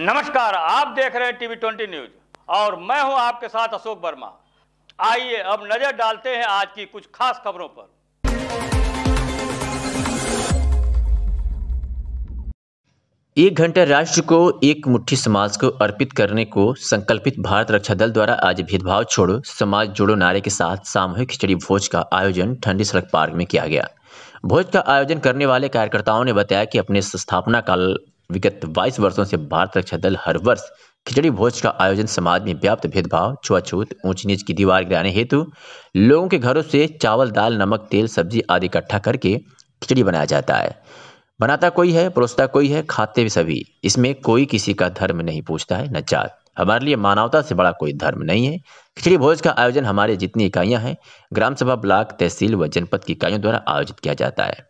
नमस्कार आप देख रहे हैं टीवी ट्वेंटी न्यूज और मैं हूं आपके साथ अशोक वर्मा आइए अब नजर डालते हैं आज की कुछ खास खबरों पर एक घंटे राष्ट्र को एक मुट्ठी समाज को अर्पित करने को संकल्पित भारत रक्षा दल द्वारा आज भेदभाव छोड़ो समाज जोड़ो नारे के साथ सामूहिक खिचड़ी भोज का आयोजन ठंडी सड़क पार्क में किया गया भोज का आयोजन करने वाले कार्यकर्ताओं ने बताया कि अपने स्थापना काल विगत 22 वर्षों से भारत रक्षा दल हर वर्ष खिचड़ी भोज का आयोजन समाज में व्याप्त भेदभाव छुआछूत ऊंच नीच की दीवार गिराने हेतु लोगों के घरों से चावल दाल नमक तेल सब्जी आदि इकट्ठा करके खिचड़ी बनाया जाता है बनाता कोई है परोसता कोई है खाते भी सभी इसमें कोई किसी का धर्म नहीं पूछता है न जात हमारे लिए मानवता से बड़ा कोई धर्म नहीं है खिचड़ी भोज का आयोजन हमारे जितनी इकाइयां हैं ग्राम सभा ब्लॉक तहसील व जनपद की इकाइयों द्वारा आयोजित किया जाता है